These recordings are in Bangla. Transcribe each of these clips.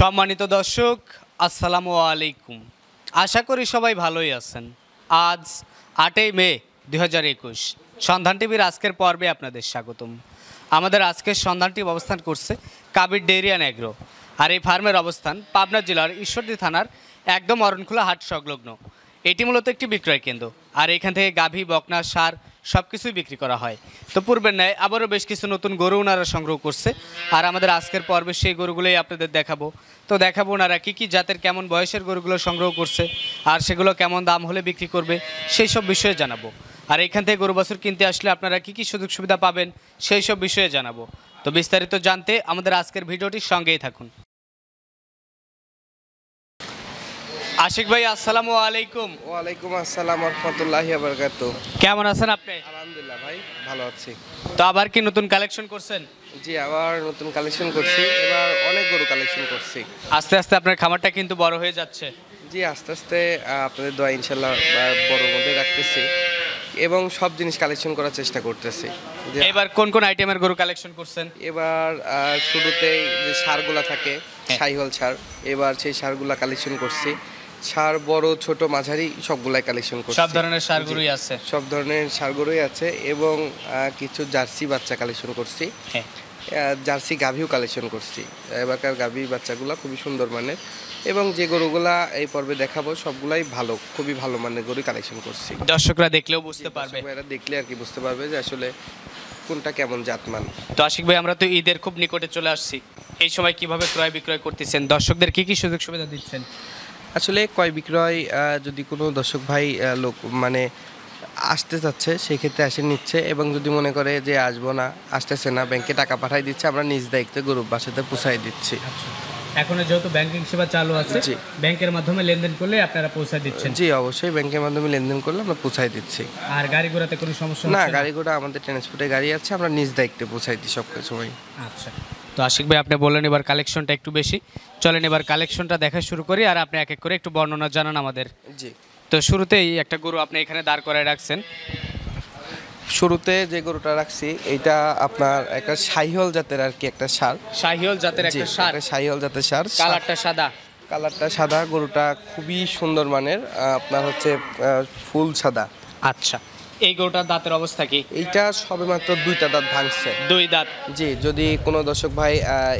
সম্মানিত দর্শক আসসালামু আলাইকুম আশা করি সবাই ভালোই আছেন আজ আটই মে দুই হাজার একুশ সন্ধান টিভির আজকের পর্বে আপনাদের স্বাগতম আমাদের আজকের সন্ধানটি অবস্থান করছে কাবির ডেয়ারি অ্যান্ড অ্যাগ্রো আর এই ফার্মের অবস্থান পাবনা জেলার ঈশ্বরদী থানার একদম অরণখোলা হাট সংলগ্ন এটি মূলত একটি বিক্রয় কেন্দ্র আর এখান থেকে গাভী বকনা সার সব কিছুই বিক্রি করা হয় তো পূর্বের ন্যায় আবারও বেশ কিছু নতুন গরু ওনারা সংগ্রহ করছে আর আমাদের আজকের পর্বে সেই গরুগুলোই আপনাদের দেখাবো তো দেখাবো ওনারা কী কী জাতের কেমন বয়সের গরুগুলো সংগ্রহ করছে আর সেগুলো কেমন দাম হলে বিক্রি করবে সেই সব বিষয়ে জানাবো আর এখান থেকে গরু বাছুর কিনতে আসলে আপনারা কী কী সুযোগ সুবিধা পাবেন সেই সব বিষয়ে জানাবো তো বিস্তারিত জানতে আমাদের আজকের ভিডিওটির সঙ্গেই থাকুন আশিক ভাই আসসালামু আলাইকুম ওয়ালাইকুম আসসালাম রহমতুল্লাহি বারাকাতু কেমন আছেন আপনি আলহামদুলিল্লাহ ভাই ভালো আছি তো আবার কি নতুন কালেকশন করছেন জি আবার নতুন কালেকশন করছি এবার অনেক গরু কালেকশন করছি আস্তে আস্তে আপনার খামারটা কিন্তু বড় হয়ে যাচ্ছে জি আস্তে আস্তে আপনাদের দোয়া ইনশাল্লাহ বড় করে রাখতেছি এবং সব জিনিস কালেকশন করার চেষ্টা করতেছি এবার কোন কোন আইটেমের গরু কালেকশন করছেন এবার শুরুতেই যে সারগুলা থাকে হ্যাঁ। সাইহল সার এবার সেই সারগুলা কালেকশন করছি সার বড় ছোট মাঝারি সবগুলাই কালেকশন করছি সব ধরনের সারগুলোই আছে সব ধরনের সারগুলোই আছে এবং কিছু জার্সি বাচ্চা কালেকশন করছি হ্যাঁ। জার্সি গাভিও কালেকশন করছি এবারকার গাভি বাচ্চাগুলো খুবই সুন্দর মানের এবং যে গরুগুলা এই পর্বে দেখাবো সবগুলাই ভালো খুবই ভালো মানের গরু কালেকশন করছি দর্শকরা দেখলেও বুঝতে পারবে এরা দেখলে আর কি বুঝতে পারবে যে আসলে কোনটা কেমন জাতমান তো আশিক ভাই আমরা তো ঈদের খুব নিকটে চলে আসছি এই সময় কিভাবে ক্রয় বিক্রয় করতেছেন দর্শকদের কি কি সুযোগ সুবিধা দিচ্ছেন আসলে ক্রয় বিক্রয় যদি কোনো দর্শক ভাই লোক মানে আসতে চাচ্ছে সেক্ষেত্রে এসে নিচ্ছে এবং যদি মনে করে যে আসবো না আসতেছে না ব্যাংকে টাকা পাঠাই দিচ্ছে আমরা নিজ দায়িত্বে গরুর বাসাতে পোষাই দিচ্ছি এখন যেহেতু ব্যাংকিং সেবা চালু আছে ব্যাংকের মাধ্যমে লেনদেন করলে আপনারা পৌঁছে দিচ্ছেন জি অবশ্যই ব্যাংকের মাধ্যমে লেনদেন করলে আমরা পোষাই দিচ্ছি আর গাড়ি ঘোড়াতে কোনো সমস্যা না গাড়ি ঘোড়া আমাদের ট্রান্সপোর্টে গাড়ি আছে আমরা নিজ দায়িত্বে পৌঁছাই দিই সব সময় আচ্ছা তো আশিক ভাই আপনি বললেন এবার কালেকশনটা একটু বেশি চলেন এবার কালেকশনটা দেখা শুরু করি আর আপনি এক এক করে একটু বর্ণনা জানান আমাদের জি তো শুরুতেই একটা গরু আপনি এখানে দাঁড় করায় রাখছেন শুরুতে যে গরুটা রাখছি এটা আপনার একটা সাইহল জাতের আর কি একটা সার সাইহল জাতের একটা সার সাইহল জাতের সার কালারটা সাদা কালারটা সাদা গরুটা খুবই সুন্দর মানের আপনার হচ্ছে ফুল সাদা আচ্ছা এই গোটা দাঁতের অবস্থা কি এইটা সবেমাত্র দুইটা দাঁত ভাঙছে দুই দাঁত জি যদি কোনো দর্শক ভাই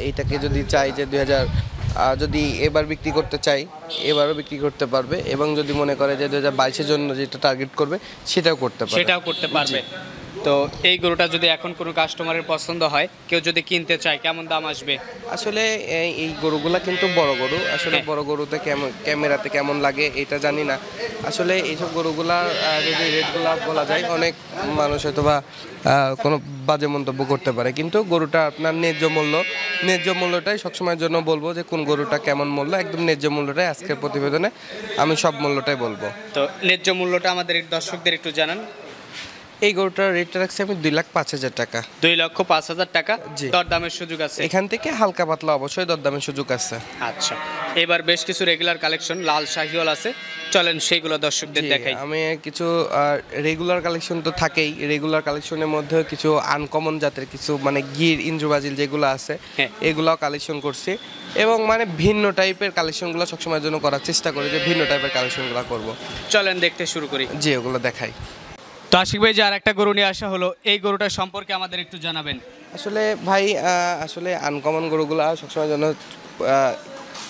এটাকে যদি চাই যে দুই যদি এবার বিক্রি করতে চাই এবারও বিক্রি করতে পারবে এবং যদি মনে করে যে দু হাজার বাইশের জন্য যেটা টার্গেট করবে সেটাও করতে পারবে সেটাও করতে পারবে তো এই গরুটা যদি এখন কোনো কাস্টমারের পছন্দ হয় কেউ যদি কিনতে চায় কেমন দাম আসবে আসলে এই গরুগুলা কিন্তু বড় গরু আসলে হ্যাঁ। বড় গরুতে কেমন ক্যামেরাতে কেমন লাগে এটা জানি না আসলে এইসব গরুগুলা যদি রেটগুলা বলা যায় অনেক মানুষ হয়তো বা কোনো বাজে মন্তব্য করতে পারে কিন্তু গরুটা আপনার ন্যায্য মূল্য ন্যায্য মূল্যটাই সবসময়ের জন্য বলবো যে কোন গরুটা কেমন মূল্য একদম ন্যায্য মূল্যটাই আজকের প্রতিবেদনে আমি সব মূল্যটাই বলবো তো ন্যায্য মূল্যটা আমাদের দর্শকদের একটু জানান এই গরুটার রেটটা রাখছি আমি দুই লাখ পাঁচ হাজার টাকা দুই লক্ষ পাঁচ হাজার টাকা জি দরদামের সুযোগ আছে এখান থেকে হালকা পাতলা অবশ্যই দরদামের সুযোগ আছে আচ্ছা এবার বেশ কিছু রেগুলার কালেকশন লাল শাহিওয়াল আছে চলেন সেইগুলো দর্শকদের দেখাই আমি কিছু রেগুলার কালেকশন তো থাকেই রেগুলার কালেকশনের মধ্যে কিছু আনকমন জাতের কিছু মানে গির ইন্দ্রবাজিল যেগুলো আছে হ্যাঁ। এগুলাও কালেকশন করছি এবং মানে ভিন্ন টাইপের কালেকশনগুলো সবসময়ের জন্য করার চেষ্টা করি যে ভিন্ন টাইপের কালেকশনগুলো করব চলেন দেখতে শুরু করি জি ওগুলো দেখাই তো আশিক ভাই যে আর একটা গরু নিয়ে আসা হলো এই গরুটা সম্পর্কে আমাদের একটু জানাবেন আসলে ভাই আসলে আনকমন গরুগুলা সবসময় জন্য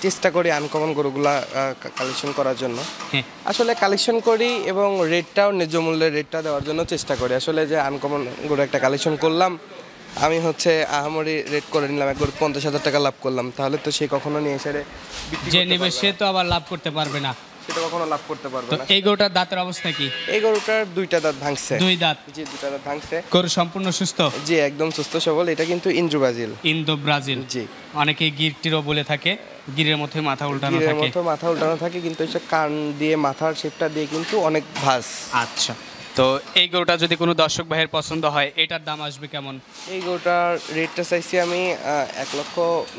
চেষ্টা করি আনকমন গরুগুলা কালেকশন করার জন্য আসলে কালেকশন করি এবং রেটটাও ন্যায্য মূল্যের রেটটা দেওয়ার জন্য চেষ্টা করি আসলে যে আনকমন গরু একটা কালেকশন করলাম আমি হচ্ছে আহামরি রেট করে নিলাম গরু পঞ্চাশ হাজার টাকা লাভ করলাম তাহলে তো সে কখনো নিয়ে এসে যে নেবে সে তো আবার লাভ করতে পারবে না সেটা কখনো লাভ করতে পারবে না এই গরুটার দাঁতের অবস্থা কি এই গরুটার দুইটা দাঁত ভাঙছে দুই দাঁত জি দুইটা দাঁত ভাঙছে গরু সম্পূর্ণ সুস্থ জি একদম সুস্থ সবল এটা কিন্তু ইন্দো ব্রাজিল ইন্দো ব্রাজিল জি অনেকে গিরটিরও বলে থাকে গিরের মধ্যে মাথা উল্টানো থাকে গিরের মধ্যে মাথা উল্টানো থাকে কিন্তু এটা কান দিয়ে মাথার শেপটা দিয়ে কিন্তু অনেক ভাস আচ্ছা তো এই গরুটা যদি কোনো দর্শক ভাইয়ের পছন্দ হয় এটার দাম আসবে কেমন এই গরুটার রেটটা চাইছি আমি এক লক্ষ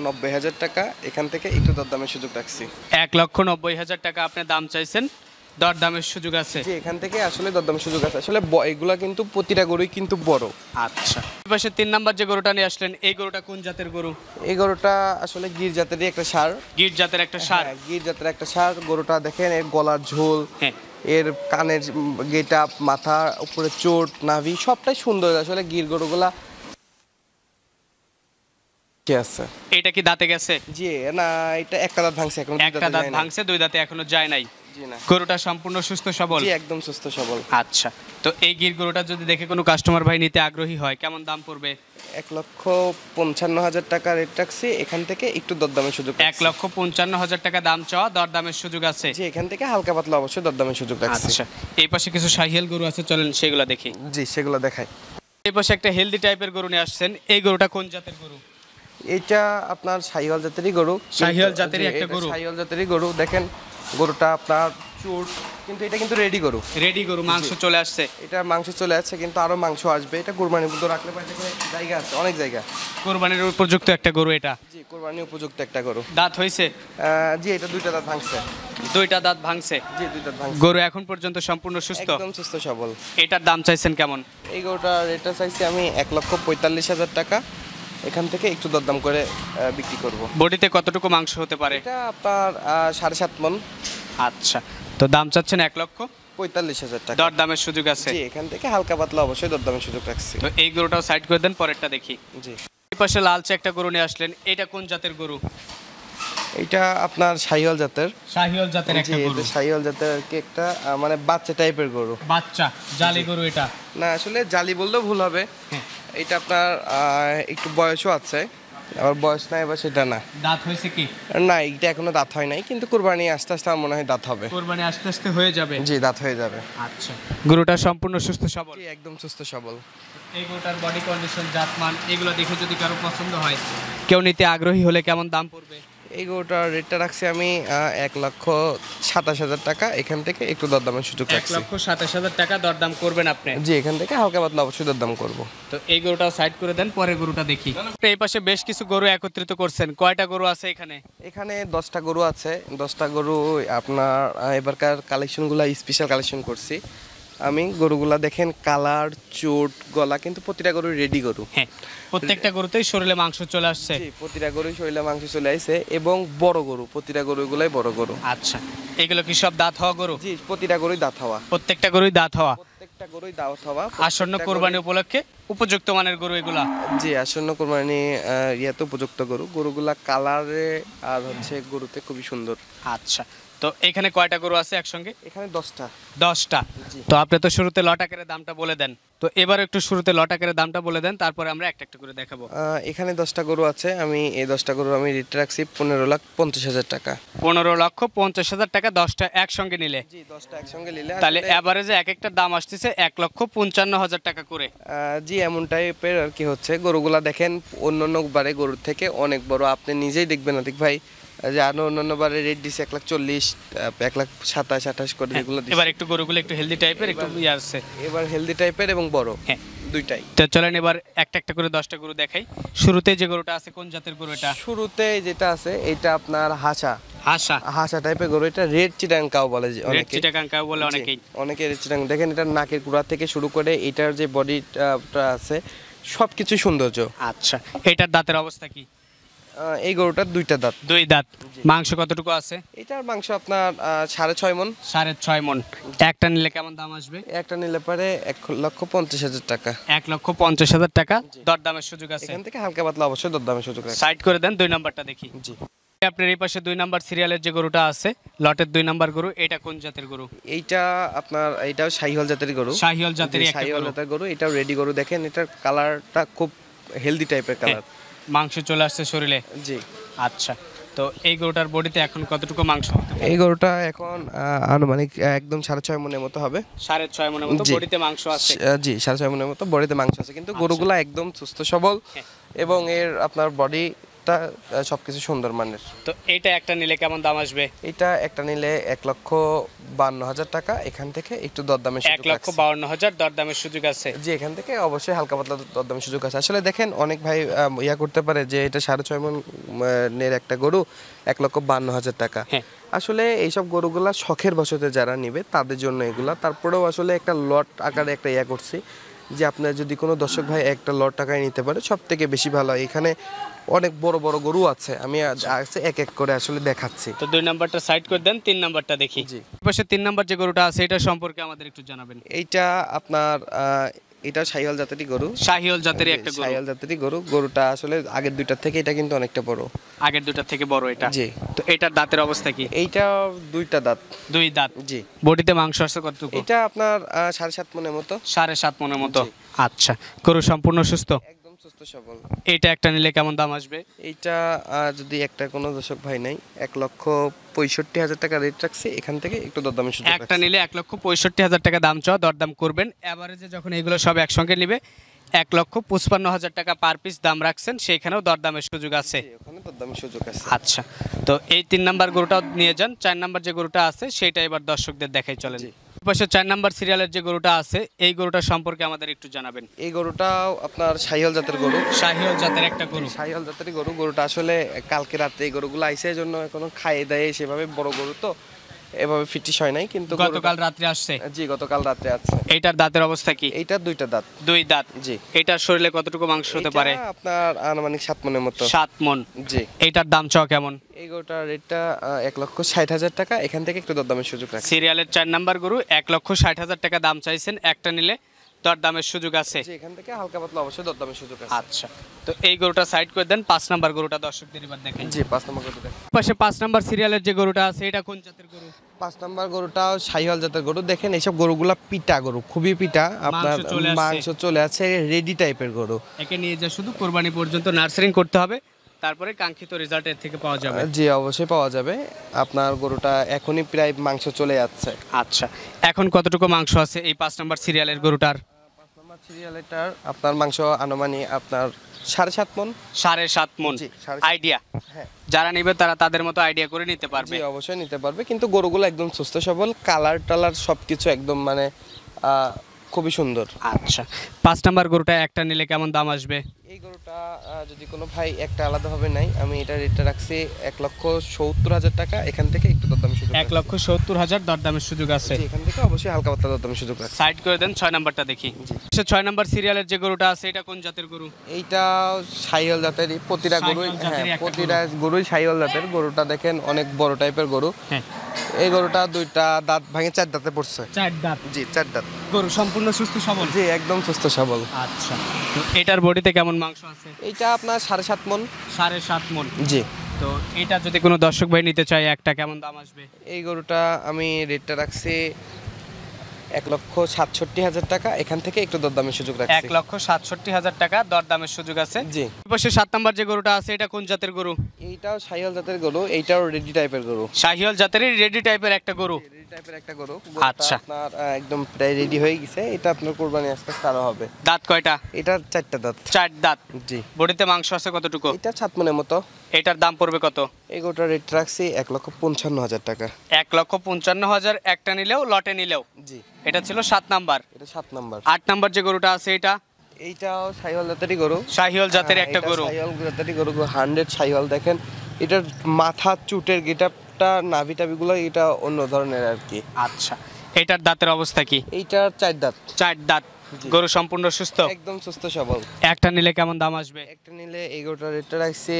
নব্বই হাজার টাকা এখান থেকে একটু দরদামের সুযোগ রাখছি এক লক্ষ নব্বই হাজার টাকা আপনি দাম চাইছেন দরদামের সুযোগ আছে এখান থেকে আসলে দরদামের সুযোগ আছে আসলে এগুলা কিন্তু প্রতিটা গরুই কিন্তু বড় আচ্ছা পাশে তিন নাম্বার যে গরুটা নিয়ে আসলেন এই গরুটা কোন জাতের গরু এই গরুটা আসলে গির জাতেরই একটা সার গির জাতের একটা হ্যাঁ, সার গির জাতের একটা সার গরুটা দেখেন এর গলার ঝোল হ্যাঁ এর কানের গেট আপ উপরে চোট নাভি সবটাই সুন্দর আসলে গির গরুগুলা আছে এটা কি দাঁতে গেছে জি না এটা একটা দাঁত ভাঙছে এখন একটা দাঁত ভাঙছে দুই দাঁতে এখনো যায় নাই গরুটা সম্পূর্ণ সুস্থ সবল জি একদম সুস্থ সবল আচ্ছা তো এই গির গরুটা যদি দেখে কোনো কাস্টমার ভাই নিতে আগ্রহী হয় কেমন দাম পড়বে এক লক্ষ পঞ্চান্ন হাজার টাকা রেট রাখছি এখান থেকে একটু দরদামের সুযোগ এক লক্ষ পঞ্চান্ন হাজার টাকা দাম চাওয়া দরদামের সুযোগ আছে জি এখান থেকে হালকা পাতলা অবশ্যই দরদামের সুযোগ আছে আচ্ছা এই পাশে কিছু সাহিয়াল গরু আছে চলেন সেগুলো দেখি জি সেগুলো দেখাই এই পাশে একটা হেলদি টাইপের গরু নিয়ে আসছেন এই গরুটা কোন জাতের গরু এটা আপনার সাহিওয়াল জাতেরই গরু সাহিওয়াল জাতেরই একটা গরু সাহিওয়াল জাতেরই গরু দেখেন গরুটা আপনার চুর কিন্তু এটা কিন্তু রেডি গরু রেডি গরু মাংস চলে আসছে এটা মাংস চলে আসছে কিন্তু আরো মাংস আসবে এটা কুরবানির মধ্যে রাখলে পারে জায়গা আছে অনেক জায়গা কোরবানির উপযুক্ত একটা গরু এটা জি কুরবানির উপযুক্ত একটা গরু দাঁত হয়েছে জি এটা দুইটা দাঁত ভাঙছে দুইটা দাঁত ভাঙছে জি দুইটা ভাঙছে গরু এখন পর্যন্ত সম্পূর্ণ সুস্থ একদম সুস্থ সবল এটার দাম চাইছেন কেমন এই গরুটার এটা চাইছি আমি এক লক্ষ পঁয়তাল্লিশ হাজার টাকা এখান থেকে একটু দরদাম করে বিক্রি করব বডিতে কতটুকু মাংস হতে পারে এটা আপনার সাড়ে সাত মন আচ্ছা তো দাম চাচ্ছেন এক লক্ষ পঁয়তাল্লিশ হাজার টাকা দরদামের সুযোগ আছে এখান থেকে হালকা পাতলা অবশ্যই দরদামের সুযোগ রাখছি তো এই গরুটাও সাইড করে দেন পরেরটা দেখি জি পাশে লালচে একটা গরু নিয়ে আসলেন এটা কোন জাতের গরু এটা আপনার শাহিওয়াল জাতের শাহিওয়াল জাতের একটা গরু শাহিওয়াল জাতের কি একটা মানে বাচ্চা টাইপের গরু বাচ্চা জালি গরু এটা না আসলে জালি বললেও ভুল হবে হ্যাঁ। এটা আপনার একটু বয়সও আছে আবার বয়স নাই বা সেটা না দাঁত হয়েছে কি না এটা এখনো দাঁত হয় নাই কিন্তু কুরবানি আস্তে আস্তে আমার মনে হয় দাঁত হবে কুরবানি আস্তে আস্তে হয়ে যাবে জি দাঁত হয়ে যাবে আচ্ছা গরুটা সম্পূর্ণ সুস্থ সবল জি একদম সুস্থ সবল এই গরুটার বডি কন্ডিশন জাতমান এগুলো দেখে যদি কারো পছন্দ হয় কেউ নিতে আগ্রহী হলে কেমন দাম পড়বে এই গরুটার রেটটা রাখছি আমি এক লক্ষ সাতাশ হাজার টাকা এখান থেকে একটু দরদামের সুযোগ এক লক্ষ সাতাশ হাজার টাকা দরদাম করবেন আপনি জি এখান থেকে হালকা পাতলা অবশ্যই দরদাম করব তো এই গরুটা সাইড করে দেন পরে গরুটা দেখি এই পাশে বেশ কিছু গরু একত্রিত করছেন কয়টা গরু আছে এখানে এখানে দশটা গরু আছে দশটা গরু আপনার আহ, এবারকার কালেকশনগুলো স্পেশাল কালেকশন করছি আমি গরুগুলা দেখেন কালার চোট গলা কিন্তু প্রতিটা গরু রেডি গরু হ্যাঁ প্রত্যেকটা গরুতেই শরীরে মাংস চলে আসছে প্রতিটা গরুই শরীরে মাংস চলে আসছে এবং বড় গরু প্রতিটা গরুগুলাই বড় গরু আচ্ছা এগুলো কি সব দাঁত হওয়া গরু জি প্রতিটা গরুই দাঁত হওয়া প্রত্যেকটা গরুই দাঁত হওয়া প্রত্যেকটা গরুই দাঁত হওয়া আসন্ন কোরবানি উপলক্ষে উপযুক্ত মানের গরু এগুলা জি আসন্ন কোরবানি ইয়াতে উপযুক্ত গরু গরুগুলা কালারে আর হচ্ছে গরুতে খুবই সুন্দর আচ্ছা তো এখানে কয়টা গরু আছে একসঙ্গে এখানে দশটা দশটা তো আপনি তো শুরুতে লট আকারে দামটা বলে দেন তো এবার একটু শুরুতে লট আকারে দামটা বলে দেন তারপরে আমরা একটা একটা করে দেখাবো এখানে দশটা গরু আছে আমি এই দশটা গরু আমি রেট রাখছি পনেরো লাখ পঞ্চাশ হাজার টাকা পনেরো লক্ষ পঞ্চাশ হাজার টাকা দশটা একসঙ্গে নিলে জি দশটা একসঙ্গে নিলে তাহলে এবারে যে এক একটা দাম আসতেছে এক লক্ষ পঞ্চান্ন হাজার টাকা করে জি এমন টাইপের আর কি হচ্ছে গরুগুলা দেখেন অন্য অন্য বারে গরুর থেকে অনেক বড় আপনি নিজেই দেখবেন আতিক ভাই যে আরো অন্যান্য বারে রেট দিছে এক লাখ চল্লিশ এক লাখ সাতাশ আঠাশ করে হ্যাঁ, এবার একটু গরুগুলো একটু হেলদি টাইপের একটু ইয়ে আছে এবার হেলদি টাইপের এবং বড় হ্যাঁ দুইটাই তো চলেন এবার একটা একটা করে দশটা গরু দেখাই শুরুতে যে গরুটা আছে কোন জাতের গরু এটা শুরুতে যেটা আছে এটা আপনার হাসা হাসা হাসা টাইপের গরু এটা রেড চিটাং কাউ বলে যে রেড বলে অনেকেই অনেকে রেড দেখেন এটা নাকের কুড়া থেকে শুরু করে এটার যে বডিটা আছে সবকিছু সৌন্দর্য আচ্ছা এটার দাঁতের অবস্থা কি এই গরুটার দুইটা দাঁত দুই দাঁত মাংস কতটুকু আছে এটার মাংস আপনার সাড়ে ছয় মন সাড়ে ছয় মন একটা নিলে কেমন দাম আসবে একটা নিলে পারে এক লক্ষ পঞ্চাশ হাজার টাকা এক লক্ষ পঞ্চাশ হাজার টাকা দরদামের সুযোগ আছে এখান থেকে হালকা পাতলা অবশ্যই দরদামের সুযোগ আছে সাইড করে দেন দুই নাম্বারটা দেখি জি আপনার এই পাশে দুই নাম্বার সিরিয়ালের যে গরুটা আছে লটের দুই নাম্বার গরু এটা কোন জাতের গরু এইটা আপনার এটাও শাহিওয়াল জাতের গরু শাহিওয়াল জাতের শাহিওয়াল জাতের গরু এটাও রেডি গরু দেখেন এটার কালারটা খুব হেলদি টাইপের কালার মাংস চলে আসছে শরীরে জি আচ্ছা তো এই গরুটার বডিতে এখন কতটুকু মাংস এই গরুটা এখন আনুমানিক একদম সাড়ে ছয় মনের মতো হবে সাড়ে ছয় মনের মতো বডিতে মাংস আছে জি সাড়ে ছয় মনের মতো বডিতে মাংস আছে কিন্তু আচ্ছা। গরুগুলা একদম সুস্থ সবল হ্যাঁ। এবং এর আপনার বডি কালারটা সবকিছু সুন্দর মানের তো এটা একটা নিলে কেমন দাম আসবে এটা একটা নিলে এক লক্ষ বান্ন হাজার টাকা এখান থেকে একটু দরদামের এক লক্ষ বাউন্ন হাজার দরদামের সুযোগ আছে জি এখান থেকে অবশ্যই হালকা পাতলা দরদামের সুযোগ আছে আসলে দেখেন অনেক ভাই ইয়া করতে পারে যে এটা সাড়ে ছয় মনের একটা গরু এক লক্ষ বান্ন হাজার টাকা হ্যাঁ। আসলে এইসব গরুগুলা শখের বসতে যারা নিবে তাদের জন্য এগুলা তারপরেও আসলে একটা লট আকারে একটা ইয়া করছি যে আপনার যদি কোনো দর্শক ভাই একটা লট টাকায় নিতে পারে সব থেকে বেশি ভালো হয় এখানে অনেক বড় বড় গরু আছে আমি আচ্ছা। এক এক করে আসলে দেখাচ্ছি তো দুই নাম্বারটা সাইড করে দেন তিন নাম্বারটা দেখি জি পাশে তিন নাম্বার যে গরুটা আছে এটা সম্পর্কে আমাদের একটু জানাবেন এইটা আপনার এটা সাহিওয়াল জাতেরই গরু সাহিওয়াল জাতেরই একটা গরু সাহিওয়াল জাতেরই গরু গরুটা আসলে আগের দুইটা থেকে এটা কিন্তু অনেকটা বড় আগের দুইটা থেকে বড় এটা জি তো এটার দাঁতের অবস্থা কি এইটা দুইটা দাঁত দুই দাঁত জি বডিতে মাংস আছে কতটুকু এটা আপনার সাড়ে সাত মনের মতো সাড়ে সাত মনের মতো আচ্ছা গরু সম্পূর্ণ সুস্থ সুস্থ এটা একটা নিলে কেমন দাম আসবে এইটা যদি একটা কোনো দর্শক ভাই নাই এক লক্ষ পঁয়ষট্টি হাজার টাকা রেট রাখছে এখান থেকে একটু দরদামে সুযোগ একটা নিলে এক লক্ষ পঁয়ষট্টি হাজার টাকা দাম চাওয়া দরদাম করবেন অ্যাভারেজে যখন এগুলো সব একসঙ্গে নেবে এক লক্ষ পঁচপান্ন হাজার টাকা পার পিস দাম রাখছেন সেখানেও দরদামের সুযোগ আছে ওখানে দরদামের সুযোগ আছে আচ্ছা তো এই তিন নাম্বার গরুটাও নিয়ে যান চার নাম্বার যে গরুটা আছে সেটা এবার দর্শকদের দেখাই চলেন পাশে চার নাম্বার সিরিয়ালের যে গরুটা আছে এই গরুটা সম্পর্কে আমাদের একটু জানাবেন এই গরুটা আপনার সাহিয়াল জাতের গরু সাহিয়াল জাতের একটা গরু সাহিয়াল জাতের গরু গরুটা আসলে কালকে রাতে এই গরুগুলো আইসে এই জন্য এখনো খাইয়ে দেয় সেভাবে বড় গরু তো এভাবে ফিটিশ হয় নাই কিন্তু গতকাল রাত্রে আসছে জি গতকাল রাত্রে আসছে এটার দাঁতের অবস্থা কি এটার দুইটা দাঁত দুই দাঁত জি এটার শরীরে কতটুকু মাংস হতে পারে আপনার আনুমানিক সাত মনের মতো সাত মন জি এটার দাম চ কেমন এই গোটার রেটটা এক লক্ষ ষাট হাজার টাকা এখান থেকে একটু দরদামের সুযোগ রাখছে সিরিয়ালের চার নাম্বার গরু এক লক্ষ ষাট হাজার টাকা দাম চাইছেন একটা নিলে দরদামের সুযোগ আছে এখান থেকে হালকা পাতলা অবশ্যই দরদামের সুযোগ আছে আচ্ছা তো এই গরুটা সাইড করে দেন পাঁচ নাম্বার গরুটা দর্শকদের এবার দেখেন জি পাঁচ নাম্বার গরুটা পাশে পাঁচ নাম্বার সিরিয়ালের যে গরুটা আছে এটা কোন জাতের গরু পাঁচ নম্বর গরুটা সাইহল জাতের গরু দেখেন এইসব গরুগুলা পিটা গরু খুবই পিটা আপনার মাংস চলে আছে রেডি টাইপের গরু একে নিয়ে যা শুধু কোরবানি পর্যন্ত নার্সারিং করতে হবে তারপরে কাঙ্ক্ষিত রেজাল্ট এর থেকে পাওয়া যাবে জি অবশ্যই পাওয়া যাবে আপনার গরুটা এখনই প্রায় মাংস চলে যাচ্ছে আচ্ছা এখন কতটুকু মাংস আছে এই পাঁচ নম্বর সিরিয়ালের গরুটার পাঁচ নম্বর সিরিয়ালটার আপনার মাংস আনুমানিক আপনার সাড়ে সাত মন সাড়ে সাত মন আইডিয়া হ্যাঁ যারা নেবে তারা তাদের মতো আইডিয়া করে নিতে পারবে অবশ্যই নিতে পারবে কিন্তু গরুগুলো একদম সুস্থ সবল কালার টালার সব কিছু একদম মানে খুবই সুন্দর আচ্ছা পাঁচ নাম্বার গরুটা একটা নিলে কেমন দাম আসবে এই গরুটা যদি কোনো ভাই একটা আলাদাভাবে নাই আমি এটা রেটটা রাখছি এক লক্ষ সত্তর হাজার টাকা এখান থেকে একটু দরদামের সুযোগ এক লক্ষ সত্তর হাজার দরদামের সুযোগ আছে এখান থেকে অবশ্যই হালকা পাতলা দরদামের সুযোগ আছে সাইড করে দেন ছয় নাম্বারটা দেখি ছয় নাম্বার সিরিয়ালের যে গরুটা আছে এটা কোন জাতের গরু এইটা সাইহল জাতের প্রতিটা হ্যাঁ, গরু হ্যাঁ প্রতিটা গরুই সাইহল জাতের গরুটা দেখেন অনেক বড় টাইপের গরু হ্যাঁ। এই গরুটা দুইটা দাঁত ভাঙে চার দাঁতে পড়ছে চার দাঁত জি চার দাঁত গরু সম্পূর্ণ সুস্থ সবল জি একদম সুস্থ সবল আচ্ছা এটার বডিতে কেমন মাংস আছে এটা আপনার সাড়ে সাত মন সাড়ে সাত মন জি তো এটা যদি কোনো দর্শক ভাই নিতে চায় একটা কেমন দাম আসবে এই গরুটা আমি রেটটা রাখছি এক লক্ষ সাতষট্টি হাজার টাকা এখান থেকে একটু দরদামের সুযোগ রাখছি এক লক্ষ সাতষট্টি হাজার টাকা দরদামের সুযোগ আছে জি পাশে সাত নম্বর যে গরুটা আছে এটা কোন জাতের গরু এইটাও সাহিয়াল জাতের গরু এইটাও রেডি টাইপের গরু সাহিয়াল জাতেরই রেডি টাইপের একটা গরু টাইপের একটা গরু আচ্ছা একদম রেডি হয়ে গেছে এটা আপনার হবে দাঁত কয়টা দাঁত দাঁত জি মাংস আছে কতটুকু এটা মতো এটার দাম পড়বে কত এই রেট রাখছি এক লক্ষ পঞ্চান্ন হাজার টাকা এক লক্ষ পঞ্চান্ন হাজার একটা নিলেও লটে নিলেও জি এটা ছিল সাত নাম্বার এটা সাত নাম্বার আট নাম্বার যে গরুটা আছে এটা এইটাও সাইহল জাতেরই গরু সাইহল জাতের হ্যাঁ, একটা গরু সাইহল জাতেরই গরু হান্ড্রেড সাইহল দেখেন এটার মাথা চুটের গিটাপটা নাভি টাভিগুলো এটা অন্য ধরনের আর কি আচ্ছা এটার দাঁতের অবস্থা কি এইটার চার দাঁত চার দাঁত গরু সম্পূর্ণ সুস্থ একদম সুস্থ সবল একটা নিলে কেমন দাম আসবে একটা নিলে এই রেটটা রাখছি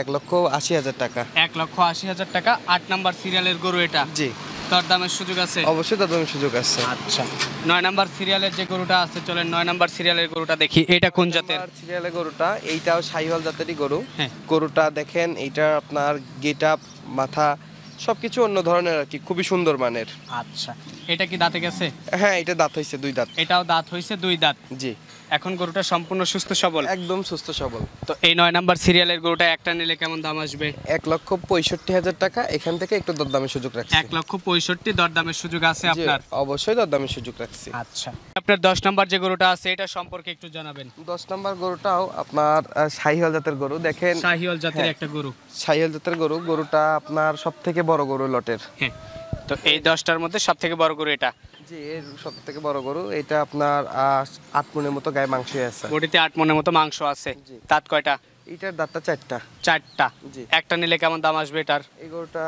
এক লক্ষ আশি হাজার টাকা এক লক্ষ আশি হাজার টাকা আট নাম্বার সিরিয়ালের গরু এটা জি তার দামের সুযোগ আছে অবশ্যই তার দামের সুযোগ আছে আচ্ছা নয় নাম্বার সিরিয়ালের যে গরুটা আছে চলেন নয় নাম্বার সিরিয়ালের গরুটা দেখি এটা কোন জাতের সিরিয়ালের গরুটা এইটাও সাইহল জাতেরই গরু হ্যাঁ। গরুটা দেখেন এইটা আপনার গেট আপ মাথা সবকিছু অন্য ধরনের আর কি খুবই সুন্দর মানের আচ্ছা এটা কি দাঁতে গেছে হ্যাঁ এটা দাঁত হয়েছে দুই দাঁত এটাও দাঁত হয়েছে দুই দাঁত জি এখন গরুটা সম্পূর্ণ সুস্থ সবল একদম সুস্থ সবল তো এই নয় নাম্বার সিরিয়ালের গরুটা একটা নিলে কেমন দাম আসবে এক লক্ষ পঁয়ষট্টি হাজার টাকা এখান থেকে একটু দরদামের সুযোগ রাখছি এক লক্ষ পঁয়ষট্টি দরদামের সুযোগ আছে আপনার অবশ্যই দরদামের সুযোগ রাখছি আচ্ছা আপনার দশ নম্বর যে গরুটা আছে এটা সম্পর্কে একটু জানাবেন দশ নম্বর গরুটাও আপনার শাহিওয়াল জাতের গরু দেখেন শাহিওয়াল জাতের হ্যাঁ, একটা গরু শাহিওয়াল জাতের গরু গরুটা আপনার সব থেকে বড় গরু লটের হ্যাঁ তো এই দশটার মধ্যে সব থেকে বড় গরু এটা জি এর সব থেকে বড় গরু এটা আপনার আট মনের মতো গায়ে মাংস আছে বডিতে আট মনের মতো মাংস আছে দাঁত কয়টা এটার দাঁতটা চারটা চারটা জি একটা নিলে কেমন দাম আসবে এটার এই গরুটা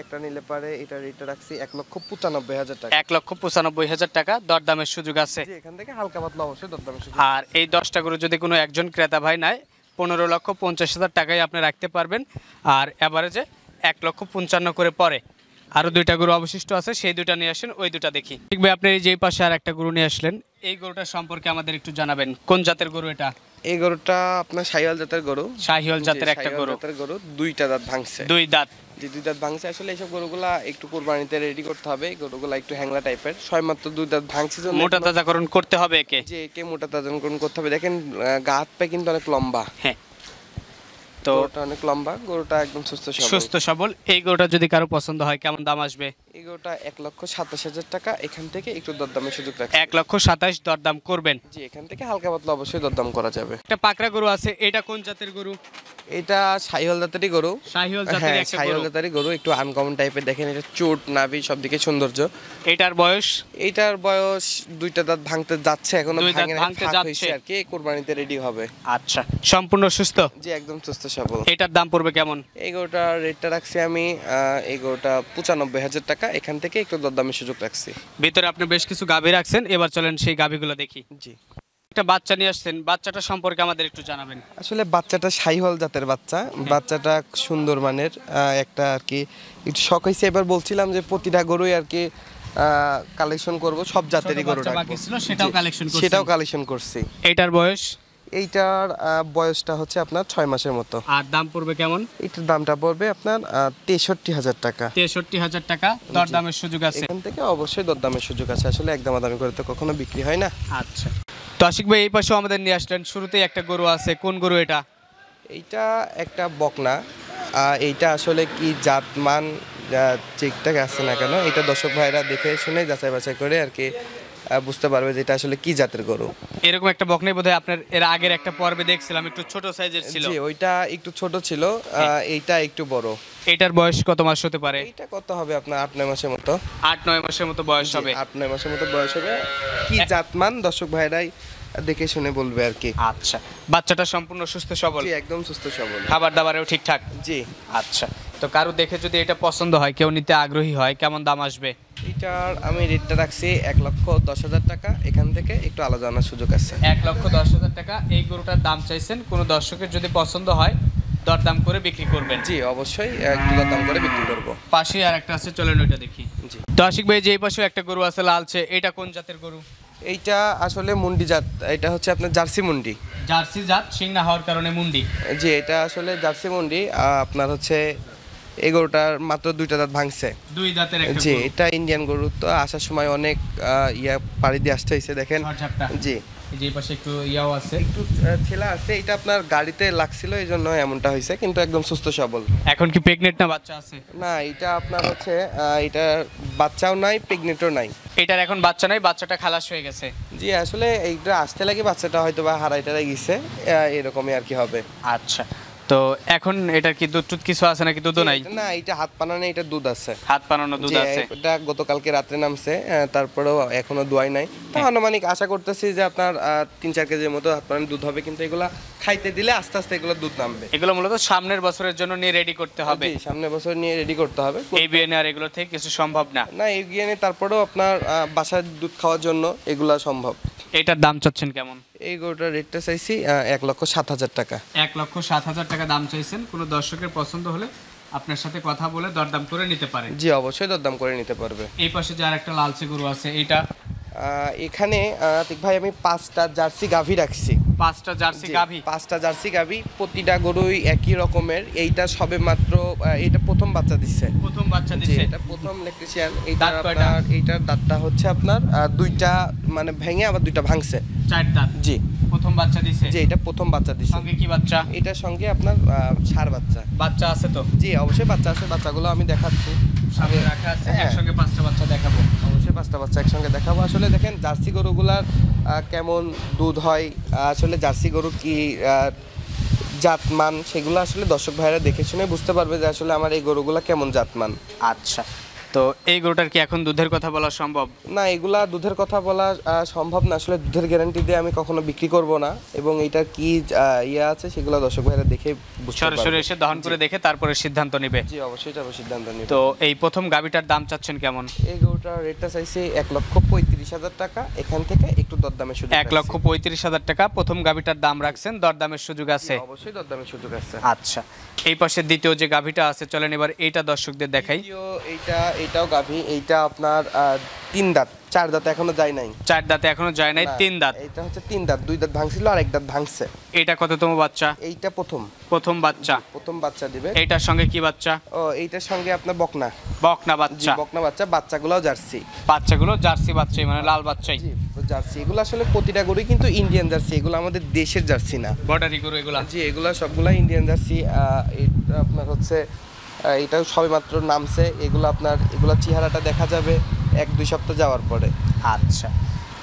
একটা নিলে পারে এটার এটা রাখছি এক লক্ষ পঁচানব্বই হাজার টাকা এক লক্ষ পঁচানব্বই হাজার টাকা দরদামের সুযোগ আছে এখান থেকে হালকা পাতলা অবশ্যই দরদামের সুযোগ আর এই দশটা গরু যদি কোনো একজন ক্রেতা ভাই নেয় পনেরো লক্ষ পঞ্চাশ হাজার টাকাই আপনি রাখতে পারবেন আর অ্যাভারেজে এক লক্ষ পঞ্চান্ন করে পরে আরও দুইটা গরু অবশিষ্ট আছে সেই দুটা নিয়ে আসেন ওই দুটা দেখি ঠিক ভাই আপনি যেই পাশে আর একটা গরু নিয়ে আসলেন এই গরুটা সম্পর্কে আমাদের একটু জানাবেন কোন জাতের গরু এটা এই গরুটা আপনার শাহিওয়াল জাতের গরু শাহিওয়াল জাতের একটা গরু জাতের গরু দুইটা দাঁত ভাঙছে দুই দাঁত যে দুই দাঁত ভাঙছে আসলে এইসব গরুগুলা একটু কুরবানিতে রেডি করতে হবে গরুগুলা একটু হ্যাংলা টাইপের ছয় মাত্র দুই দাঁত ভাঙছে মোটা তাজাকরণ করতে হবে একে যে একে মোটা তাজাকরণ করতে হবে দেখেন গা হাত কিন্তু অনেক লম্বা হ্যাঁ তো ওটা অনেক লম্বা গরুটা একদম সুস্থ সবল সুস্থ সবল এই গরুটা যদি কারো পছন্দ হয় কেমন দাম আসবে এই গরুটা এক লক্ষ সাতাশ হাজার টাকা এখান থেকে একটু দরদামের সুযোগ রাখবে এক লক্ষ সাতাশ দরদাম করবেন জি এখান থেকে হালকা পাতলা অবশ্যই দরদাম করা যাবে একটা পাকড়া গরু আছে এটা কোন জাতের গরু এটা সাইহল দাতারি গরু হ্যাঁ সাইহল দাতারি গরু একটু আনকমন টাইপের দেখেন এটা চোট নাভি সৌন্দর্য এটার বয়স এটার বয়স দুইটা দাঁত ভাঙতে যাচ্ছে এখনো আর কি কুরবানিতে রেডি হবে আচ্ছা সম্পূর্ণ সুস্থ জি একদম সুস্থ সবল এটার দাম পড়বে কেমন এই গরুটার রেটটা রাখছি আমি এই গরুটা পঁচানব্বই হাজার টাকা এখান থেকে একটু দরদামের সুযোগ রাখছি ভিতরে আপনি বেশ কিছু গাভী রাখছেন এবার চলেন সেই গুলো দেখি জি একটা বাচ্চা নিয়ে আসছেন বাচ্চাটা সম্পর্কে আমাদের একটু জানাবেন আসলে বাচ্চাটা সাইহল জাতের বাচ্চা বাচ্চাটা সুন্দর মানের একটা আর কি একটু শখ হয়েছে এবার বলছিলাম যে প্রতিটা গরুই আর কি কালেকশন করব সব জাতেরই গরু সেটাও কালেকশন সেটাও কালেকশন করছি এটার বয়স এইটার বয়সটা হচ্ছে আপনার ছয় মাসের মতো আর দাম পড়বে কেমন এটার দামটা পড়বে আপনার তেষট্টি হাজার টাকা তেষট্টি হাজার টাকা দরদামের সুযোগ আছে এখান থেকে অবশ্যই দরদামের সুযোগ আছে আসলে একদম দামি করে তো কখনো বিক্রি হয় না আচ্ছা তো আশিক ভাই এই পাশেও আমাদের নিয়ে আসলেন শুরুতেই একটা গরু আছে কোন গরু এটা এইটা একটা বকনা এইটা আসলে কি জাতমান ঠিকঠাক আসছে না কেন এটা দর্শক ভাইরা দেখে শুনে যাচাই বাছাই করে আর কি বুঝতে পারবে যে এটা আসলে কি জাতের গরু এরকম একটা বকনাই বোধহয় আপনার এর আগের একটা পর্বে দেখছিলাম একটু ছোট সাইজের ছিল ওইটা একটু ছোট ছিল হ্যাঁ। এইটা একটু বড় এটার বয়স কত মাস হতে পারে এটা কত হবে আপনার 8 9 মাসের মতো আট নয় মাসের মতো বয়স হবে 8 9 মাসের মতো বয়স হবে কি জাতমান দর্শক ভাইরাই দেখে শুনে বলবে আর কি আচ্ছা বাচ্চাটা সম্পূর্ণ সুস্থ সবল জি একদম সুস্থ সবল খাবার দাবারেও ঠিকঠাক জি আচ্ছা তো কারো দেখে যদি এটা পছন্দ হয় কেউ নিতে আগ্রহী হয় কেমন দাম আসবে এটার আমি রেটটা রাখছি এক লক্ষ দশ হাজার টাকা এখান থেকে একটু আলাদা আনার সুযোগ আছে এক লক্ষ দশ হাজার টাকা এই গরুটার দাম চাইছেন কোনো দর্শকের যদি পছন্দ হয় দরদাম করে বিক্রি করবেন জি অবশ্যই একটু দরদাম করে বিক্রি করব পাশে আর একটা আছে চলেন ওইটা দেখি জি তো আশিক ভাই যে এই পাশে একটা গরু আছে লালচে এটা কোন জাতের গরু এইটা আসলে মুন্ডি জাত এটা হচ্ছে আপনার জার্সি মুন্ডি জার্সি জাত সিং না হওয়ার কারণে মুন্ডি জি এটা আসলে জার্সি মুন্ডি আপনার হচ্ছে এই গরুটার মাত্র দুইটা দাঁত ভাঙছে দুই দাঁতের একটা জি এটা ইন্ডিয়ান গরু তো আসার সময় অনেক ইয়া পাড়ি দিয়ে আসতে হয়েছে দেখেন জি যে পাশে একটু ইয়াও আছে একটু ছেলা আছে এটা আপনার গাড়িতে লাগছিল এই জন্য এমনটা হয়েছে কিন্তু একদম সুস্থ সবল এখন কি প্রেগনেন্ট না বাচ্চা আছে না এটা আপনার হচ্ছে এটা বাচ্চাও নাই প্রেগনেন্টও নাই এটার এখন বাচ্চা নাই বাচ্চাটা খালাস হয়ে গেছে জি আসলে এইটা আসতে লাগে বাচ্চাটা হয়তো বা হারাই টারাই গেছে এরকমই আর কি হবে আচ্ছা তো এখন এটার কি দুধ টুধ কিছু আছে নাকি দুধ নাই না এটা হাত পানানো এটা দুধ আছে হাত পানানো দুধ আছে এটা গতকালকে রাত্রে নামছে তারপরেও এখনো দুয়াই নাই তো হ্যাঁ। আনুমানিক আশা করতেছি যে আপনার তিন চার কেজির মতো হাত পানানো দুধ হবে কিন্তু এগুলা খাইতে দিলে আস্তে আস্তে এগুলো দুধ নামবে এগুলো মূলত সামনের বছরের জন্য নিয়ে রেডি করতে হবে সামনের বছর নিয়ে রেডি করতে হবে এই বিএনএ আর এগুলো থেকে কিছু সম্ভব না না এই বিএনএ তারপরেও আপনার বাসার দুধ খাওয়ার জন্য এগুলা সম্ভব এটার দাম চাচ্ছেন কেমন এই গরুটার রেটটা চাইছি এক লক্ষ সাত হাজার টাকা এক লক্ষ সাত হাজার টাকা দাম চাইছেন কোনো দর্শকের পছন্দ হলে আপনার সাথে কথা বলে দরদাম করে নিতে পারে জি অবশ্যই দরদাম করে নিতে পারবে এই পাশে যার একটা লালচে গরু আছে এটা এখানে আতিক ভাই আমি পাঁচটা জার্সি গাভি রাখছি পাঁচটা জার্সি গাভী পাঁচটা জার্সি গাভী প্রতিটা গরুই একই রকমের এইটা সবে মাত্র এটা প্রথম বাচ্চা দিচ্ছে প্রথম বাচ্চা দিচ্ছে এটা প্রথম ইলেকট্রিশিয়ান এইটা আপনার এইটার দাঁতটা হচ্ছে আপনার দুইটা মানে ভেঙে আবার দুইটা ভাঙছে চার দাঁত জি প্রথম বাচ্চা দিছে জি এটা প্রথম বাচ্চা দিছে সঙ্গে কি বাচ্চা এটার সঙ্গে আপনার সার বাচ্চা বাচ্চা আছে তো জি অবশ্যই বাচ্চা আছে বাচ্চাগুলো আমি দেখাচ্ছি সামনে রাখা আছে হ্যাঁ। একসঙ্গে পাঁচটা বাচ্চা দেখাবো অবশ্যই পাঁচটা বাচ্চা একসঙ্গে দেখাবো আসলে দেখেন জার্সি গরুগুলার কেমন দুধ হয় আসলে জার্সি গরু কি জাতমান সেগুলো আসলে দর্শক ভাইরা দেখে শুনে বুঝতে পারবে যে আসলে আমার এই গরুগুলো কেমন জাতমান আচ্ছা তো এই গরুটার কি এখন দুধের কথা বলা সম্ভব না এগুলা দুধের কথা বলা সম্ভব না আসলে দুধের গ্যারান্টি দিয়ে আমি কখনো বিক্রি করব না এবং এটা কি ইয়ে আছে সেগুলো দর্শক ভাইরা দেখে সরাসরি এসে দহন করে দেখে তারপরে সিদ্ধান্ত নেবে জি অবশ্যই তারপর সিদ্ধান্ত নেবে তো এই প্রথম গাবিটার দাম চাচ্ছেন কেমন এই গরুটার রেটটা চাইছি এক লক্ষ পঁয়ত্রিশ হাজার টাকা এখান থেকে একটু দরদামের সুযোগ এক লক্ষ পঁয়ত্রিশ হাজার টাকা প্রথম গাবিটার দাম রাখছেন দরদামের সুযোগ আছে অবশ্যই দরদামের সুযোগ আছে আচ্ছা এই পাশে দ্বিতীয় যে গাভিটা আছে চলেন এবার এইটা দর্শকদের দেখাই এইটা এটাও গাভী এইটা আপনার তিন দাঁত চার দাঁত এখনো যায় নাই চার দাঁতে এখনো যায় নাই তিন দাঁত এটা হচ্ছে তিন দাঁত দুই দাঁত ভাঙছিল আর এক দাঁত ভাঙছে এটা কততম বাচ্চা এইটা প্রথম প্রথম বাচ্চা প্রথম বাচ্চা দিবে এটার সঙ্গে কি বাচ্চা ও এইটার সঙ্গে আপনার বকনা বকনা বাচ্চা বকনা বাচ্চা বাচ্চাগুলোও জার্সি বাচ্চাগুলো জার্সি বাচ্চাই মানে লাল বাচ্চাই জার্সি এগুলো আসলে প্রতিটা গরুই কিন্তু ইন্ডিয়ান জার্সি এগুলো আমাদের দেশের জার্সি না বর্ডারি গরু এগুলো জি এগুলো সবগুলা ইন্ডিয়ান জার্সি এটা আপনার হচ্ছে এটাও সবেমাত্র নামছে এগুলো আপনার এগুলো চেহারাটা দেখা যাবে এক দুই সপ্তাহ যাওয়ার পরে আচ্ছা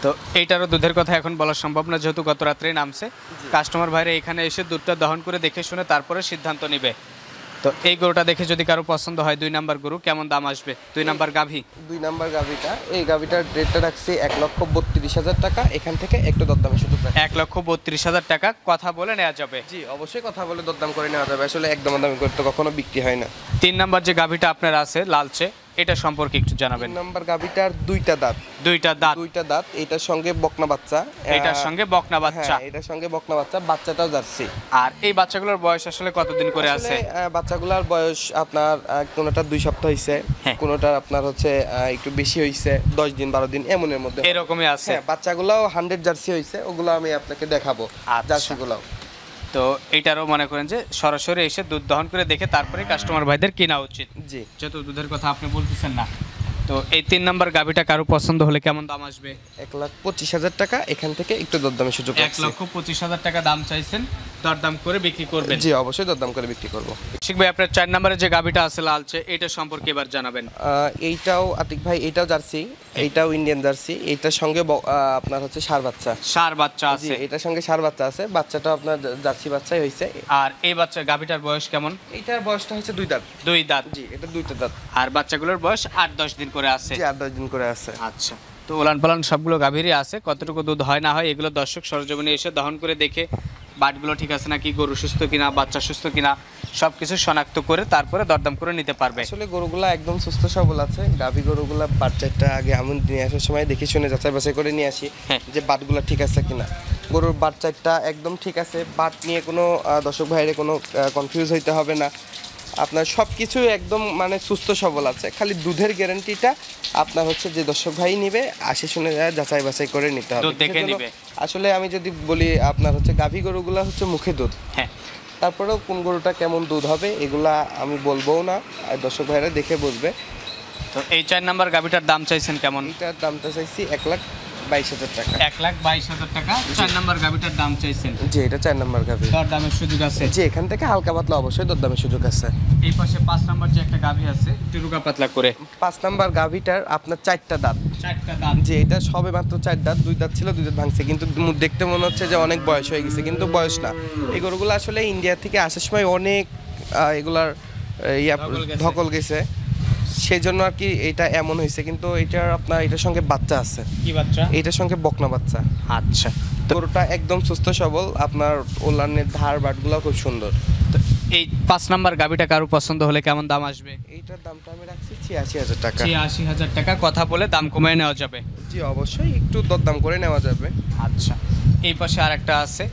তো এইটারও দুধের কথা এখন বলা সম্ভব না যেহেতু গত রাত্রে নামছে কাস্টমার ভাইরা এখানে এসে দুধটা দহন করে দেখে শুনে তারপরে সিদ্ধান্ত নিবে তো এই গরুটা দেখে যদি কারো পছন্দ হয় দুই নাম্বার গরু কেমন দাম আসবে দুই নাম্বার গাভী দুই নাম্বার গাভীটা এই গাভীটার রেটটা রাখছি এক লক্ষ বত্রিশ হাজার টাকা এখান থেকে একটু দরদাম শুধু এক লক্ষ বত্রিশ হাজার টাকা কথা বলে নেওয়া যাবে জি অবশ্যই কথা বলে দরদাম করে নেওয়া যাবে আসলে একদম দাম করতে কখনো বিক্রি হয় না তিন নাম্বার যে গাভীটা আপনার আছে লালচে এটা সম্পর্কে একটু জানাবেন নাম্বার গাবিটার দুইটা দাঁত দুইটা দাঁত দুইটা দাঁত এটার সঙ্গে বকনা বাচ্চা এটার সঙ্গে বকনা হ্যাঁ, বাচ্চা এটার সঙ্গে বকনা বাচ্চা বাচ্চাটাও যাচ্ছে আর এই বাচ্চাগুলোর বয়স আসলে কতদিন করে আছে বাচ্চাগুলোর বয়স আপনার কোনোটা দুই সপ্তাহ হইছে হ্যাঁ। কোনোটার আপনার হচ্ছে একটু বেশি হইছে দশ দিন বারো দিন এমনের মধ্যে এরকমই আছে হ্যাঁ, বাচ্চাগুলোও হান্ড্রেড জার্সি হইছে ওগুলো আমি আপনাকে দেখাবো আচ্ছা। জার্সিগুলোও তো এটারও মনে করেন যে সরাসরি এসে দুধ দহন করে দেখে তারপরে কাস্টমার ভাইদের কেনা উচিত জি যেহেতু দুধের কথা আপনি বলতেছেন না তো এই তিন নাম্বার গাভিটা কারো পছন্দ হলে কেমন দাম আসবে এক লাখ পঁচিশ হাজার টাকা এখান থেকে একটু দরদামের সুযোগ এক লক্ষ পঁচিশ হাজার টাকা দাম চাইছেন দরদাম করে বিক্রি করবে জি অবশ্যই দরদাম করে বিক্রি করব শিখ ভাই আপনার চার নম্বরে যে গাভিটা আছে লালচে এটা সম্পর্কে এবার জানাবেন এইটাও আতিক ভাই এটাও জার্সি এইটাও ইন্ডিয়ান জার্সি এইটার সঙ্গে আপনার হচ্ছে সার বাচ্চা সার বাচ্চা আছে এটার সঙ্গে সার বাচ্চা আছে বাচ্চাটা আপনার জার্সি বাচ্চাই হয়েছে আর এই বাচ্চা গাভিটার বয়স কেমন এইটার বয়সটা হচ্ছে দুই দাঁত দুই দাঁত জি এটা দুইটা দাঁত আর বাচ্চাগুলোর বয়স আট দশ দিন করে আছে আট দশ দিন করে আছে আচ্ছা তো ওলান পালান সবগুলো গাভীরই আছে কতটুকু দুধ হয় না হয় এগুলো দর্শক সরজমিনে এসে দহন করে দেখে বাটগুলো ঠিক আছে নাকি গরু সুস্থ কিনা বাচ্চা সুস্থ কিনা সব কিছু শনাক্ত করে তারপরে দরদাম করে নিতে পারবে আসলে গরুগুলা একদম সুস্থ সবল আছে গাভী গরুগুলা বাচ্চাটা আগে আমন নিয়ে আসার সময় দেখি শুনে যাচাই বাছাই করে নিয়ে আসি হ্যাঁ। যে বাটগুলা ঠিক আছে কিনা গরুর বাচ্চাটা একদম ঠিক আছে বাট নিয়ে কোনো দর্শক ভাইয়ের কোনো কনফিউজ হইতে হবে না আপনার সব কিছু একদম মানে সুস্থ সবল আছে খালি দুধের গ্যারান্টিটা আপনার হচ্ছে যে দর্শক ভাই নিবে আসে শুনে যাচাই বাছাই করে নিতে হবে আসলে আমি যদি বলি আপনার হচ্ছে গাভী গরুগুলা হচ্ছে মুখে দুধ হ্যাঁ তারপরেও কোন গরুটা কেমন দুধ হবে এগুলা আমি বলবো না আর দর্শক ভাইরা দেখে বুঝবে তো এই চার নাম্বার গাভিটার দাম চাইছেন কেমন এটার দামটা চাইছি এক লাখ বাইশ হাজার টাকা এক লাখ হাজার টাকা চার নম্বর দাম এটা চার নম্বর সুযোগ আছে এখান থেকে অবশ্যই দামের সুযোগ আছে এই পাশে পাঁচ যে একটা আছে পাঁচ গাভিটার আপনার দাঁত চারটা এটা সবে মাত্র চার দুই দাঁত ছিল দুই দাঁত ভাঙছে কিন্তু দেখতে মনে হচ্ছে যে অনেক বয়স হয়ে গেছে কিন্তু বয়স না এই গরুগুলো আসলে ইন্ডিয়া থেকে আসার সময় অনেক এগুলার ইয়া ধকল গেছে সেই জন্য আর কি এটা এমন হয়েছে কিন্তু এটার আপনার এটার সঙ্গে বাচ্চা আছে কি বাচ্চা এটার সঙ্গে বকনা বাচ্চা আচ্ছা গরুটা একদম সুস্থ সবল আপনার ওলানের ধার বাটগুলো খুব সুন্দর এই পাঁচ নাম্বার গাবিটা কারো পছন্দ হলে কেমন দাম আসবে এইটার দামটা আমি রাখছি ছিয়াশি হাজার টাকা ছিয়াশি হাজার টাকা কথা বলে দাম কমিয়ে নেওয়া যাবে জি অবশ্যই একটু দরদাম করে নেওয়া যাবে আচ্ছা এই পাশে আর একটা আছে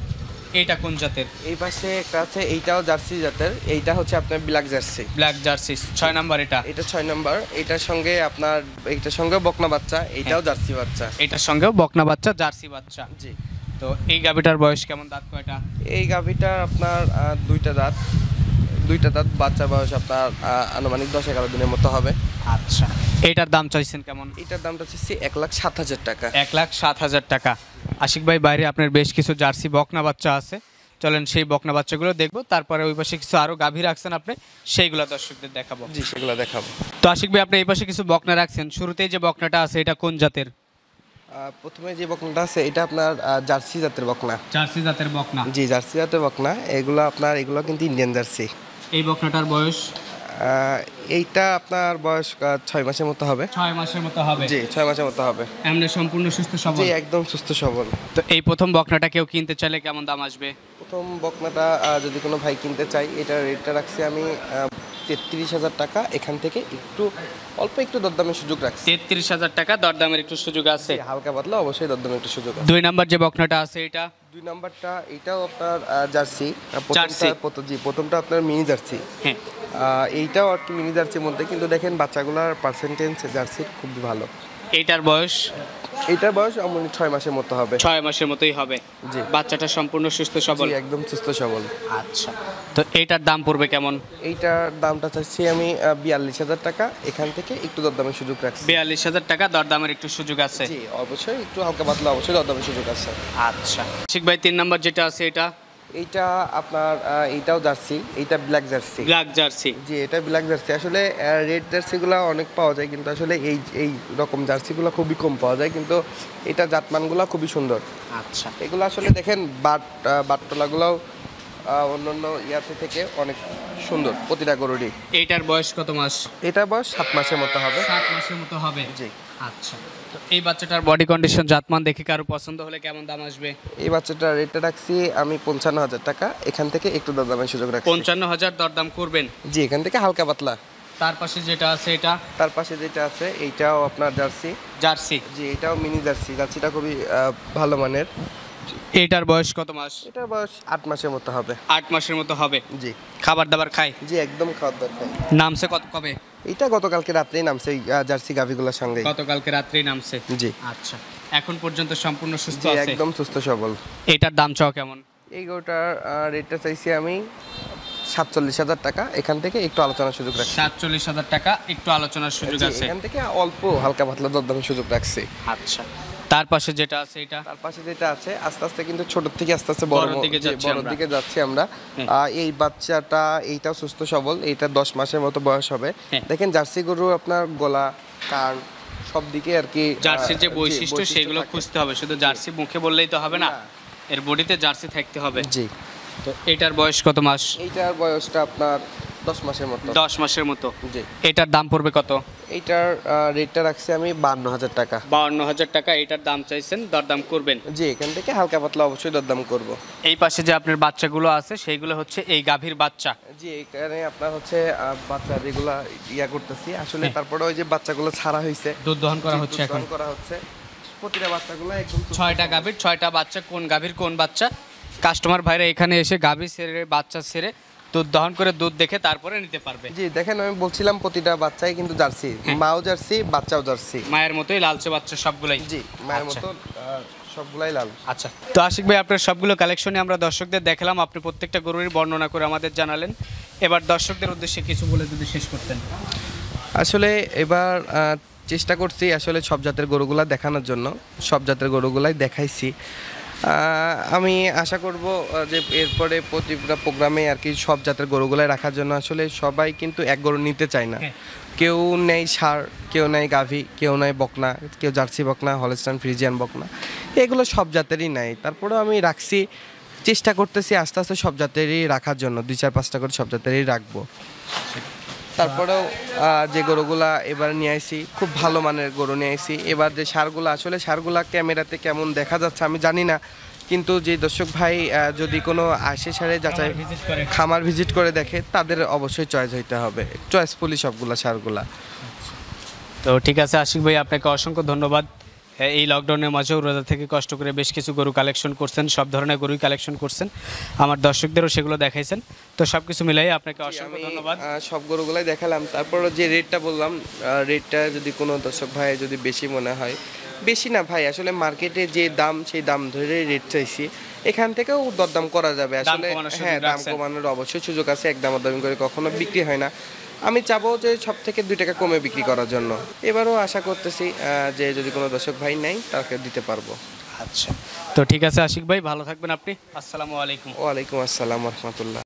এটা কোন জাতের এই পাশে একটা আছে এইটাও জার্সি জাতের এইটা হচ্ছে আপনার ব্ল্যাক জার্সি ব্ল্যাক জার্সি ছয় নাম্বার এটা এটা ছয় নাম্বার এটার সঙ্গে আপনার এটার সঙ্গেও বকনা বাচ্চা এইটাও হ্যাঁ। জার্সি বাচ্চা এটার সঙ্গেও বকনা বাচ্চা জার্সি বাচ্চা জি তো এই গাভিটার বয়স কেমন দাঁত কয়টা এই গাভিটার আপনার দুইটা দাঁত দুইটা দাঁত বাচ্চা বয়স আপনার আনুমানিক দশ এগারো দিনের মতো হবে আচ্ছা এটার দাম চাইছেন কেমন এটার দামটা চাইছি এক লাখ সাত হাজার টাকা এক লাখ সাত হাজার টাকা আশিক ভাই বাইরে আপনার বেশ কিছু জার্সি বকনা বাচ্চা আছে চলেন সেই বকনা বাচ্চাগুলো দেখবো তারপরে ওই পাশে কিছু আরও গাভী রাখছেন আপনি সেইগুলো দর্শকদের দেখাবো জি সেগুলো দেখাবো তো আশিক ভাই আপনি এই পাশে কিছু বকনা রাখছেন শুরুতেই যে বকনাটা আছে এটা কোন জাতের প্রথমে যে বকনাটা আছে এটা আপনার জার্সি জাতের বকনা জার্সি জাতের বকনা জি জার্সি জাতের বকনা এগুলো আপনার এগুলো কিন্তু ইন্ডিয়ান জার্সি এই বকনাটার বয়স এইটা আপনার বয়স ছয় মাসের মতো হবে ছয় মাসের মতো হবে জি ছয় মাসের মতো হবে এমনি সম্পূর্ণ সুস্থ সবল জি একদম সুস্থ সবল তো এই প্রথম বকনাটা কেউ কিনতে চাইলে কেমন দাম আসবে প্রথম বকনাটা যদি কোনো ভাই কিনতে চাই এটা রেটটা রাখছি আমি তেত্রিশ হাজার টাকা এখান থেকে একটু অল্প একটু দরদামের সুযোগ রাখছে তেত্রিশ হাজার টাকা দরদামের একটু সুযোগ আছে হালকা বদলা অবশ্যই দরদামের একটু সুযোগ দুই নাম্বার যে বকনাটা আছে এটা দুই নাম্বারটা এটাও আপনার জার্সি জি প্রথমটা আপনার মিনি জার্সি হ্যাঁ এইটাও আর কি মিনি জার্সির মধ্যে কিন্তু দেখেন বাচ্চাগুলার পার্সেন্টেজ জার্সির খুব ভালো এইটার বয়স এটার বয়স আমার ছয় মাসের মতো হবে ছয় মাসের মতোই হবে জি বাচ্চাটা সম্পূর্ণ সুস্থ সবল জি, একদম সুস্থ সবল আচ্ছা তো এইটার দাম পড়বে কেমন এইটার দামটা চাচ্ছি আমি বিয়াল্লিশ হাজার টাকা এখান থেকে একটু দরদামের সুযোগ রাখছি বিয়াল্লিশ হাজার টাকা দরদামের একটু সুযোগ আছে জি অবশ্যই একটু হালকা পাতলা অবশ্যই দরদামের সুযোগ আছে আচ্ছা ঠিক ভাই তিন নম্বর যেটা আছে এটা এইটা আপনার এইটাও জার্সি এইটা ব্ল্যাক জার্সি ব্ল্যাক জার্সি জি এটা ব্ল্যাক জার্সি আসলে রেড জার্সিগুলো অনেক পাওয়া যায় কিন্তু আসলে এই এই রকম জার্সিগুলো খুবই কম পাওয়া যায় কিন্তু এটা জাতমানগুলো খুবই সুন্দর আচ্ছা এগুলো আসলে দেখেন বাট বাটতলাগুলোও অন্যান্য ইয়াতে থেকে অনেক সুন্দর প্রতিটা গরুরই এইটার বয়স কত মাস এটা বয়স সাত মাসের মতো হবে সাত মাসের মতো হবে জি আচ্ছা এই বাচ্চাটার বডি কন্ডিশন জাতমান দেখে কারো পছন্দ হলে কেমন দাম আসবে এই বাচ্চাটার রেটটা রাখছি আমি পঞ্চান্ন হাজার টাকা এখান থেকে একটু দরদামের সুযোগ রাখছি পঞ্চান্ন হাজার দরদাম করবেন জি এখান থেকে হালকা পাতলা তার পাশে যেটা আছে এটা তার পাশে যেটা আছে এইটাও আপনার জার্সি জার্সি জি এটাও মিনি জার্সি জার্সিটা খুবই ভালো মানের এটার বয়স কত মাস এটার বয়স আট মাসের মতো হবে আট মাসের মতো হবে জি খাবার দাবার খাই জি একদম খাবার দাবার খায় নামছে কত কবে এটা গতকালকে রাত্রেই নামছে জার্সি গাভিগুলোর সঙ্গে গতকালকে রাত্রেই নামছে জি আচ্ছা এখন পর্যন্ত সম্পূর্ণ সুস্থ আছে একদম সুস্থ সবল এটার দাম চাও কেমন এই গোটার রেটটা চাইছি আমি সাতচল্লিশ হাজার টাকা এখান থেকে একটু আলোচনার সুযোগ রাখছি সাতচল্লিশ হাজার টাকা একটু আলোচনার সুযোগ আছে এখান থেকে অল্প হালকা পাতলা দরদামের সুযোগ রাখছি আচ্ছা তার পাশে যেটা আছে এটা তার পাশে যেটা আছে আস্তে আস্তে কিন্তু ছোট থেকে আস্তে আস্তে বড় বড় দিকে যাচ্ছি আমরা হ্যাঁ। এই বাচ্চাটা এইটা সুস্থ সবল এইটা মাসের মতো বয়স হবে হ্যাঁ। দেখেন জার্সি গরু আপনার গলা কান সব দিকে আর কি জার্সির যে বৈশিষ্ট্য সেগুলো খুঁজতে হবে শুধু জার্সি মুখে বললেই তো হবে না এর বডিতে জার্সি থাকতে হবে জি তো এটার বয়স কত মাস এইটার বয়সটা আপনার দশ মাসের মতো দশ মাসের মতো জি এটার দাম পড়বে কত এইটার রেটটা রাখছি আমি বান্ন হাজার টাকা বান্ন হাজার টাকা এটার দাম চাইছেন দরদাম করবেন জি এখান থেকে হালকা পাতলা অবশ্যই দরদাম করব এই পাশে যে আপনার বাচ্চাগুলো আছে সেইগুলো হচ্ছে এই গাভীর বাচ্চা জি এখানে আপনার হচ্ছে বাচ্চা যেগুলো ইয়া করতেছি আসলে হ্যাঁ। তারপরে ওই যে বাচ্চাগুলো ছাড়া হয়েছে দুধ দহন করা হচ্ছে এখন করা হচ্ছে প্রতিটা বাচ্চাগুলো একদম ছয়টা গাভীর ছয়টা বাচ্চা কোন গাভীর কোন বাচ্চা কাস্টমার ভাইরা এখানে এসে গাভী সেরে বাচ্চা ছেড়ে দুধ দহন করে দুধ দেখে তারপরে নিতে পারবে জি দেখেন আমি বলছিলাম প্রতিটা বাচ্চাই কিন্তু জার্সি হ্যাঁ। মাও জার্সি বাচ্চাও জার্সি মায়ের মতোই লালচে বাচ্চা সবগুলাই জি মায়ের আচ্ছা। মতো সবগুলাই লাল আচ্ছা তো আশিক ভাই আপনার সবগুলো কালেকশনে আমরা দর্শকদের দেখালাম আপনি প্রত্যেকটা গরুরই বর্ণনা করে আমাদের জানালেন এবার দর্শকদের উদ্দেশ্যে কিছু বলে যদি শেষ করতেন আসলে এবার চেষ্টা করছি আসলে সব জাতের গরুগুলা দেখানোর জন্য সব জাতের গরুগুলাই দেখাইছি আমি আশা করব যে এরপরে প্রতিটা প্রোগ্রামে আর কি সব জাতের গরুগুলাই রাখার জন্য আসলে সবাই কিন্তু এক গরু নিতে চায় না হ্যাঁ। কেউ নেই সার কেউ নেই গাভি কেউ নেই বকনা কেউ জার্সি বকনা হলস্টান ফ্রিজিয়ান বকনা এগুলো সব জাতেরই নাই তারপরেও আমি রাখছি চেষ্টা করতেছি আস্তে আস্তে সব জাতেরই রাখার জন্য দুই চার পাঁচটা করে সব জাতেরই রাখবো তারপরেও যে গরুগুলা এবার নিয়ে আইসি খুব ভালো মানের গরু নিয়ে আইছি এবার যে সারগুলো আসলে সারগুলা ক্যামেরাতে কেমন দেখা যাচ্ছে আমি জানি না কিন্তু যে দর্শক ভাই যদি কোনো আশে সারে যাচাই খামার ভিজিট করে দেখে তাদের অবশ্যই চয়েস হইতে হবে চয়েসফুলি সবগুলা সারগুলা আচ্ছা। তো ঠিক আছে আশিক ভাই আপনাকে অসংখ্য ধন্যবাদ এই লকডাউনের মাঝেও রোজা থেকে কষ্ট করে বেশ কিছু গরু কালেকশন করছেন সব ধরনের গরুই কালেকশন করছেন আমার দর্শকদেরও সেগুলো দেখাইছেন তো সব কিছু মিলাই আপনাকে অসংখ্য ধন্যবাদ সব গরুগুলাই দেখালাম তারপর যে রেটটা বললাম রেটটা যদি কোনো দর্শক ভাই যদি বেশি মনে হয় বেশি না ভাই আসলে মার্কেটে যে দাম সেই দাম ধরে রেট চাইছি এখান থেকেও দরদাম করা যাবে আসলে হ্যাঁ দাম কমানোর অবশ্যই সুযোগ আছে এক দাম দাম করে কখনো বিক্রি হয় না আমি চাবো যে সব থেকে দুই টাকা কমে বিক্রি করার জন্য এবারও আশা করতেছি যে যদি কোনো দর্শক ভাই নাই তাকে দিতে পারবো আচ্ছা তো ঠিক আছে আশিক ভাই ভালো থাকবেন আপনি আসসালামু আলাইকুম ওয়ালাইকুম আসসালাম রহমতুল্লাহ